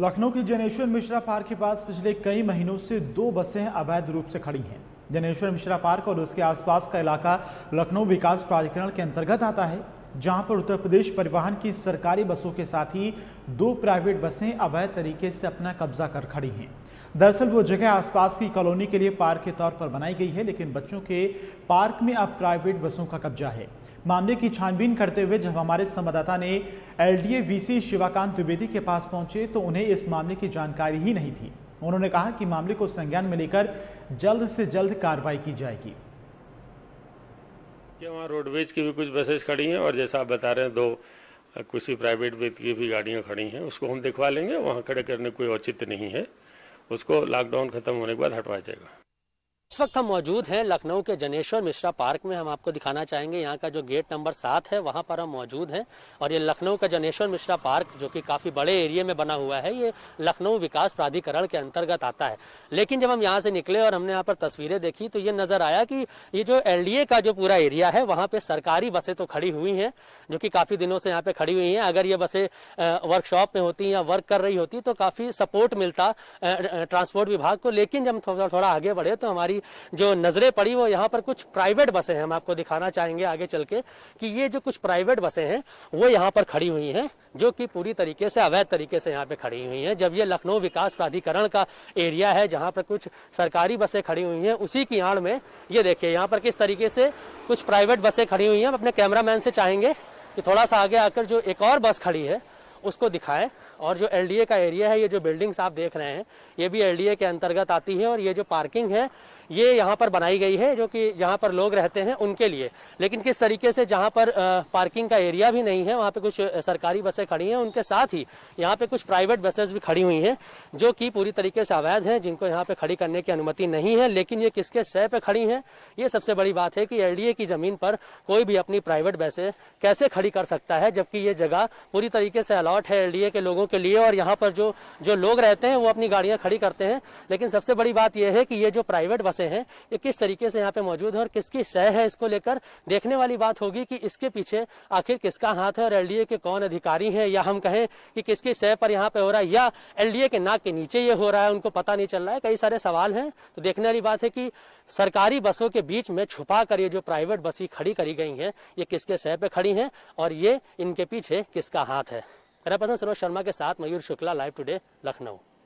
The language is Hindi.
लखनऊ की जनेश्वर मिश्रा पार्क के पास पिछले कई महीनों से दो बसें अवैध रूप से खड़ी हैं जनेश्वर मिश्रा पार्क और उसके आसपास का इलाका लखनऊ विकास प्राधिकरण के अंतर्गत आता है जहां पर उत्तर प्रदेश परिवहन की सरकारी बसों के साथ ही दो प्राइवेट बसें अवैध तरीके से अपना कब्जा कर खड़ी हैं दरअसल वो जगह आसपास की कॉलोनी के लिए पार्क के तौर पर बनाई गई है लेकिन बच्चों के पार्क में अब प्राइवेट बसों का कब्जा है मामले की छानबीन करते हुए जब हमारे संवाददाता ने एल डी शिवाकांत द्विवेदी के पास पहुंचे तो उन्हें इस मामले की जानकारी ही नहीं थी उन्होंने कहा कि मामले को संज्ञान में लेकर जल्द से जल्द कार्रवाई की जाएगी कि वहाँ रोडवेज की भी कुछ बसेस खड़ी हैं और जैसा आप बता रहे हैं दो किसी प्राइवेट व्यक्ति की भी गाड़ियाँ खड़ी हैं उसको हम दिखवा लेंगे वहाँ खड़े करने कोई औचित्य नहीं है उसको लॉकडाउन खत्म होने के बाद हटवाया जाएगा वक्त हम मौजूद हैं लखनऊ के जनेश्वर मिश्रा पार्क में हम आपको दिखाना चाहेंगे यहाँ का जो गेट नंबर सात है वहाँ पर हम मौजूद हैं और ये लखनऊ का जनेश्वर मिश्रा पार्क जो कि काफ़ी बड़े एरिया में बना हुआ है ये लखनऊ विकास प्राधिकरण के अंतर्गत आता है लेकिन जब हम यहाँ से निकले और हमने यहाँ पर तस्वीरें देखी तो ये नज़र आया कि ये जो एल का जो पूरा एरिया है वहाँ पर सरकारी बसें तो खड़ी हुई हैं जो कि काफ़ी दिनों से यहाँ पर खड़ी हुई हैं अगर ये बसें वर्कशॉप में होती या वर्क कर रही होती तो काफ़ी सपोर्ट मिलता ट्रांसपोर्ट विभाग को लेकिन जब थोड़ा थोड़ा आगे बढ़े तो हमारी जो नज़रें पड़ी वो यहाँ पर कुछ प्राइवेट बसें हैं हम आपको दिखाना चाहेंगे आगे चल के कि ये जो कुछ प्राइवेट बसें हैं वो यहाँ पर खड़ी हुई हैं जो कि पूरी तरीके से अवैध तरीके से यहाँ पर खड़ी हुई हैं जब ये लखनऊ विकास प्राधिकरण का एरिया है जहाँ पर कुछ सरकारी बसें खड़ी हुई हैं उसी की आड़ में ये देखिए यहाँ पर किस तरीके से कुछ प्राइवेट बसें खड़ी हुई हैं हम अपने कैमरा से चाहेंगे कि थोड़ा सा आगे आकर जो एक और बस खड़ी है उसको दिखाएं और जो एल का एरिया है ये जो बिल्डिंग्स आप देख रहे हैं ये भी एल के अंतर्गत आती है और ये जो पार्किंग है ये यहाँ पर बनाई गई है जो कि जहाँ पर लोग रहते हैं उनके लिए लेकिन किस तरीके से जहाँ पर पार्किंग का एरिया भी नहीं है वहाँ पर कुछ सरकारी बसें खड़ी हैं उनके साथ ही यहाँ पर कुछ प्राइवेट बसेस भी खड़ी हुई हैं जो कि पूरी तरीके से अवैध हैं जिनको यहाँ पर खड़ी करने की अनुमति नहीं है लेकिन ये किसके सह पर खड़ी हैं ये सबसे बड़ी बात है कि एल की ज़मीन पर कोई भी अपनी प्राइवेट बसें कैसे खड़ी कर सकता है जबकि ये जगह पूरी तरीके से अलॉट है एल के लोगों के लिए और यहाँ पर जो जो लोग रहते हैं वो अपनी गाड़ियाँ खड़ी करते हैं लेकिन सबसे बड़ी बात यह है कि ये जो प्राइवेट बसें हैं ये किस तरीके से यहाँ पे मौजूद है और किसकी शय है इसको लेकर देखने वाली बात होगी कि इसके पीछे आखिर किसका हाथ है और एल के कौन अधिकारी हैं या हम कहें कि किसकी सह पर यहाँ पर हो रहा है या एल के नाक के नीचे ये हो रहा है उनको पता नहीं चल रहा है कई सारे सवाल हैं तो देखने वाली बात है कि सरकारी बसों के बीच में छुपा कर ये जो प्राइवेट बसें खड़ी करी गई हैं ये किसके सह पे खड़ी हैं और ये इनके पीछे किसका हाथ है रिपोर्टर सरोज शर्मा के साथ मयूर शुक्ला लाइव टुडे लखनऊ